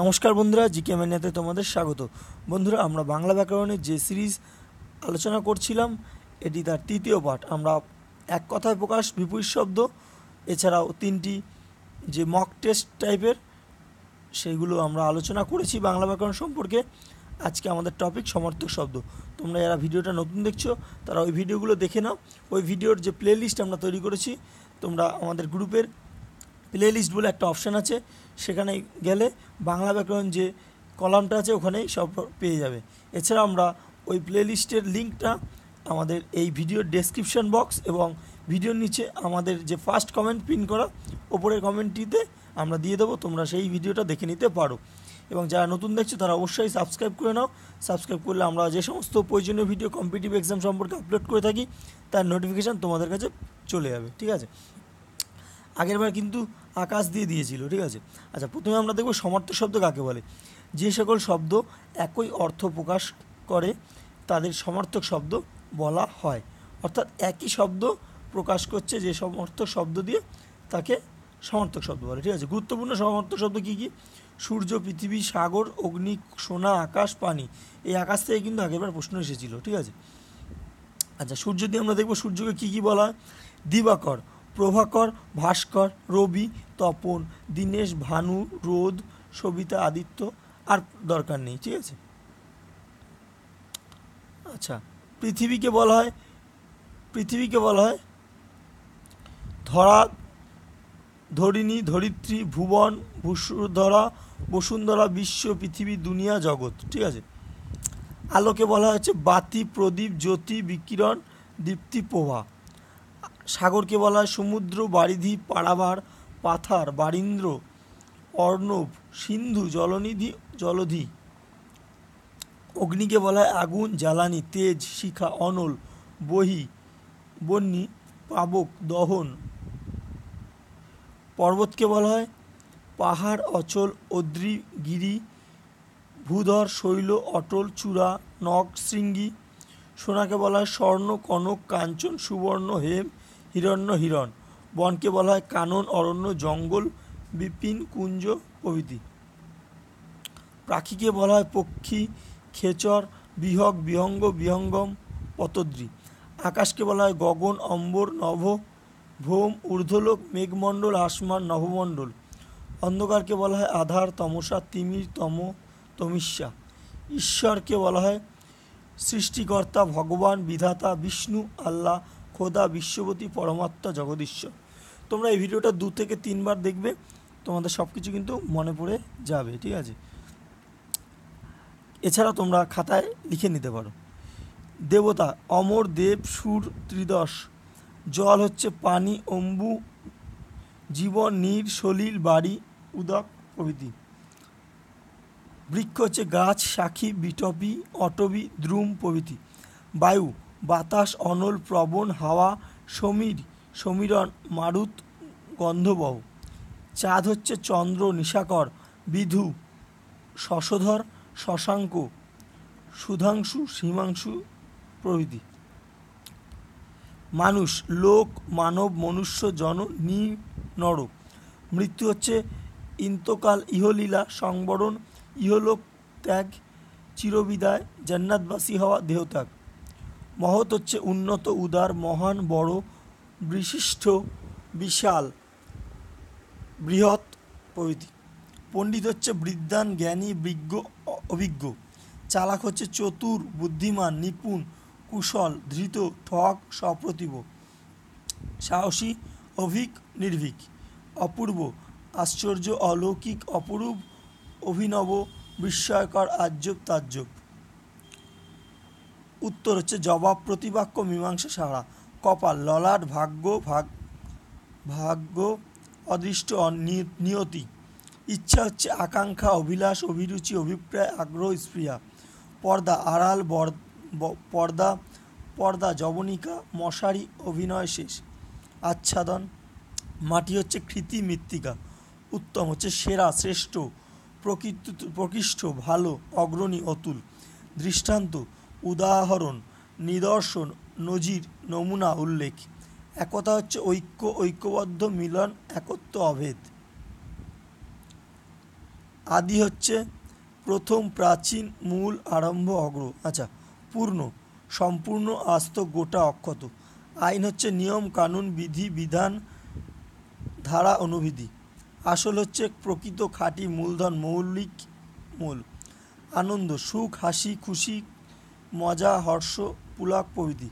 নমস্কার বন্ধুরা জিকে ম্যানিয়াতে তোমাদের স্বাগত বন্ধুরা আমরা বাংলা ব্যাকরণের যে সিরিজ আলোচনা করছিলাম এটি তার তৃতীয় পাঠ আমরা এক কথায় প্রকাশ বিপুল শব্দ এছাড়াও তিনটি যে মক টেস্ট টাইপের সেগুলো আমরা আলোচনা করেছি বাংলা ব্যাকরণ সম্পর্কে আজকে আমাদের টপিক সমর্থক শব্দ তোমরা যারা ভিডিওটা নতুন দেখছো তারা ওই ভিডিওগুলো দেখে নাও ওই ভিডিওর যে প্লেলিস্ট আমরা তৈরি করেছি তোমরা আমাদের গ্রুপের প্লেলিস্ট বলে একটা অপশান আছে সেখানে গেলে বাংলা ব্যাকরণ যে কলামটা আছে ওখানেই সব পেয়ে যাবে এছাড়া আমরা ওই প্লেলিস্টের লিঙ্কটা আমাদের এই ভিডিওর ডেসক্রিপশন বক্স এবং ভিডিওর নিচে আমাদের যে ফার্স্ট কমেন্ট পিন করা ওপরের কমেন্টটিতে আমরা দিয়ে দেবো তোমরা সেই ভিডিওটা দেখে নিতে পারো এবং যারা নতুন দেখছো তারা অবশ্যই সাবস্ক্রাইব করে নাও সাবস্ক্রাইব করলে আমরা যে সমস্ত প্রয়োজনীয় ভিডিও কম্পিটিভ এক্সাম সম্পর্কে আপলোড করে থাকি তার নোটিফিকেশান তোমাদের কাছে চলে যাবে ঠিক আছে আগেরবার কিন্তু আকাশ দিয়ে দিয়েছিল ঠিক আছে আচ্ছা প্রথমে আমরা দেখব সমর্থ শব্দ কাকে বলে যে সকল শব্দ একই অর্থ প্রকাশ করে তাদের সমার্থক শব্দ বলা হয় অর্থাৎ একই শব্দ প্রকাশ করছে যে সমর্থক শব্দ দিয়ে তাকে সমর্থক শব্দ বলে ঠিক আছে গুরুত্বপূর্ণ সমর্থক শব্দ কী কী সূর্য পৃথিবী সাগর অগ্নি সোনা আকাশ পানি এই আকাশ থেকে কিন্তু আগেরবার প্রশ্ন এসেছিল ঠিক আছে আচ্ছা সূর্য দিয়ে আমরা দেখবো সূর্যকে কী কী বলা দিবাকর প্রভাকর ভাস্কর রবি তপন দীনেশ ভানু রোদ সবিতা আদিত্য আর দরকার নেই ঠিক আছে আচ্ছা পৃথিবীকে বলা হয় পৃথিবীকে বলা হয় ধরা ধরিণী ধরিত্রী ভুবন ভূসুধরা বসুন্ধরা বিশ্ব পৃথিবী দুনিয়া জগৎ ঠিক আছে আলোকে বলা হচ্ছে বাতি প্রদীপ জ্যোতি বিকিরণ দীপ্তি প্রভা সাগরকে বলা হয় সমুদ্র বারিধি পাড়াবার পাথার বারিন্দ্র অর্ণব সিন্ধু জলনিধি জলধি অগ্নিকে বলা হয় আগুন জ্বালানি তেজ শিখা অনল বহি বন্যি পাবক দহন পর্বতকে বলা হয় পাহাড় অচল অদ্রি গিরি ভূধর শৈল অটল চূড়া নখ শৃঙ্গি সোনাকে বলা হয় স্বর্ণ কনক কাঞ্চন সুবর্ণ হেম হিরণ্য হিরণ বনকে বলা হয় কানন অরণ্য জঙ্গল বিপিন কুঞ্জ প্রভৃতি পাখিকে বলা হয় পক্ষী খেচর বিহক বিহঙ্গ বিহঙ্গম পতদ্রি আকাশকে বলা হয় গগন অম্বর নভ ভৌম ঊর্ধ্বলোক মেঘমণ্ডল আসমান নভমণ্ডল অন্ধকারকে বলা হয় আধার তমসা তিমির তম তমিষ্যা ঈশ্বরকে বলা হয় সৃষ্টিকর্তা ভগবান বিধাতা বিষ্ণু আল্লাহ খোদা বিশ্বপতি পরমাত্মা জগদীশ্বর তোমরা এই ভিডিওটা দু থেকে তিনবার দেখবে তোমাদের সব কিছু কিন্তু মনে পড়ে যাবে ঠিক আছে এছাড়া তোমরা খাতায় লিখে নিতে পারো দেবতা অমর দেব সুর ত্রিদশ জল হচ্ছে পানি অম্বু জীবন নীর সলিল বাড়ি উদক প্রভৃতি বৃক্ষ হচ্ছে গাছ শাখি বিটপি অটবি দ্রুম প্রভৃতি বায়ু বাতাস অনল প্রবণ হাওয়া সমীর সমীরণ মারুত গন্ধবহ চাঁদ হচ্ছে চন্দ্র নিশাকর বিধু শশধর শশাঙ্ক সুধাংশু সীমাংশু প্রভৃতি মানুষ লোক মানব মনুষ্য জন নি নর মৃত্যু হচ্ছে ইন্তকাল ইহলীলা সংবরণ ইহলোক ত্যাগ চিরবিদায় জান্নাতবাসী হওয়া দেহত্যাগ মহৎ হচ্ছে উন্নত উদার মহান বড় বিশিষ্ট বিশাল বৃহৎ প্রভৃতি পণ্ডিত হচ্ছে বৃদ্ধান জ্ঞানী বিজ্ঞ অভিজ্ঞ চালাক হচ্ছে চতুর বুদ্ধিমান নিপুণ কুশল ধৃত ঠক সপ্রতিভ সাহসী অভিক নির্ভীক অপূর্ব আশ্চর্য অলৌকিক অপরূপ অভিনব বিস্ময়কর আজ্যব তাজ্যব উত্তর হচ্ছে জবাব প্রতিবাক্য মীমাংসা সারা কপাল ললাট ভাগ্য ভাগ ভাগ্য অদৃষ্ট নিয়তি ইচ্ছা হচ্ছে আকাঙ্ক্ষা অভিলাষ অভিরুচি অভিপ্রায় আগ্রহ স্প্রিয়া পর্দা আড়াল পর্দা পর্দা জবনিকা মশারি অভিনয় শেষ আচ্ছাদন মাটি হচ্ছে কৃতি মৃত্তিকা উত্তম হচ্ছে সেরা শ্রেষ্ঠ প্রকৃত প্রকৃষ্ট ভালো অগ্রণী অতুল দৃষ্টান্ত উদাহরণ নিদর্শন নজির নমুনা উল্লেখ একতা হচ্ছে ঐক্য ঐক্যবদ্ধ মিলন একত্ব অভেদ আদি হচ্ছে প্রথম প্রাচীন মূল আরম্ভ অগ্র আচ্ছা পূর্ণ সম্পূর্ণ আস্ত গোটা অক্ষত আইন হচ্ছে নিয়ম কানুন বিধি বিধান ধারা অনুবিধি আসল হচ্ছে প্রকৃত খাঁটি মূলধন মৌলিক মূল আনন্দ সুখ হাসি খুশি মজা হর্ষ পুলক প্রভৃতি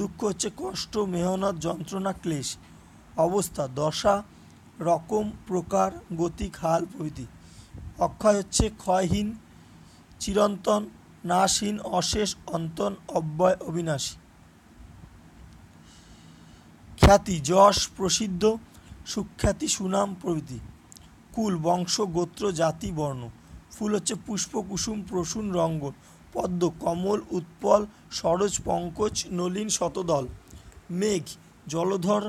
দুঃখ হচ্ছে কষ্ট মেহনত যন্ত্রণা ক্লেশ অবস্থা দশা রকম প্রকার গতি খাল প্রভৃতি অক্ষয় হচ্ছে ক্ষয়হীন চিরন্তন নাশহীন অশেষ অন্তন অব্যয় অবিনাশী খ্যাতি যশ প্রসিদ্ধ সুখ্যাতি সুনাম প্রভৃতি কুল বংশ গোত্র জাতি বর্ণ ফুল হচ্ছে পুষ্প কুসুম প্রসূন রঙ্গন পদ্ম কমল উৎপল সরজ পঙ্কজ নলীন শতদল মেঘ জলধর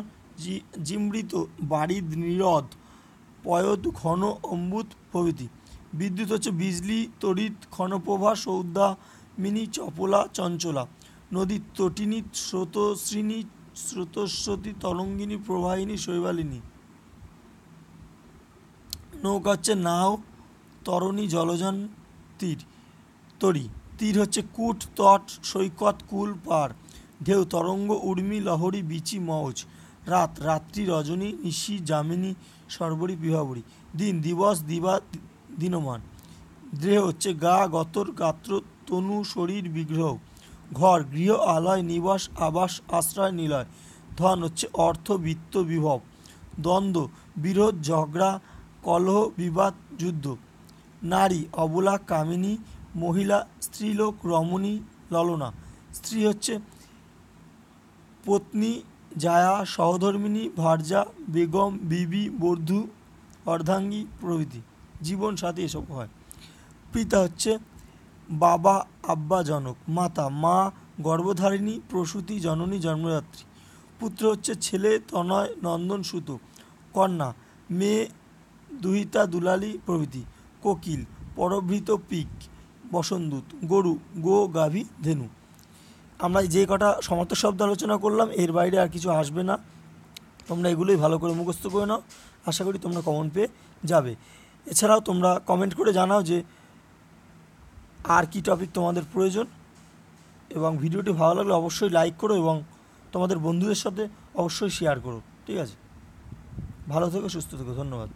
জিমৃত বাড়িদ নিরদ পয়ত ঘন অম্বুত প্রভৃতি বিদ্যুৎ হচ্ছে বিজলি তড়িৎ ক্ষণপ্রভা সৌদা মিনি চপলা চঞ্চলা নদীর তটিনী স্রোতশ্রিনী স্রোতস্রোতী তরঙ্গিনী প্রবাহিনী শৈবালিনী নৌকা হচ্ছে নাও তরণী জলযান তীর তরী তীর হচ্ছে কূট তট সৈকত কুল পার ঢেউ তরঙ্গ উর্মি লহরী বিচি মৌজ রাত রাত্রি রজনী নিশি যামিনী সর্বরী বিভাবরি দিন দিবস দিবা দিনমান দেহ হচ্ছে গা গতর গাত্র তনু শরীর বিগ্রহ ঘর গৃহ আলয় নিবাস আবাস আশ্রয় নিলয় ধন হচ্ছে অর্থ বিত্ত বিভব দ্বন্দ্ব বিরোধ ঝগড়া কলহ বিবাদ যুদ্ধ নারী অবলা কামিনী মহিলা স্ত্রীলোক রমণী ললনা স্ত্রী হচ্ছে পত্নী জায়া সহধর্মিনী ভার্যা বেগম বিবি বর্ধু অর্ধাঙ্গী প্রভৃতি জীবন সাথে এসব হয় পিতা হচ্ছে বাবা আব্বা জনক মাতা মা গর্ভধারিণী প্রসূতি জননী জন্মদাত্রী পুত্র হচ্ছে ছেলে তনয় নন্দন সুত কন্যা মেয়ে দুহিতা দুলালি প্রভৃতি কোকিল পরভৃত পিক বসন্তদূত গরু গো গাভী ধেনু আমরা যে কটা সমর্থ শব্দ আলোচনা করলাম এর বাইরে আর কিছু আসবে না তোমরা এগুলোই ভালো করে মুখস্থ করে নাও আশা করি তোমরা কমন পেয়ে যাবে এছাড়াও তোমরা কমেন্ট করে জানাও যে আর কি টপিক তোমাদের প্রয়োজন এবং ভিডিওটি ভালো লাগলে অবশ্যই লাইক করো এবং তোমাদের বন্ধুদের সাথে অবশ্যই শেয়ার করো ঠিক আছে ভালো থেকো সুস্থ থেকো ধন্যবাদ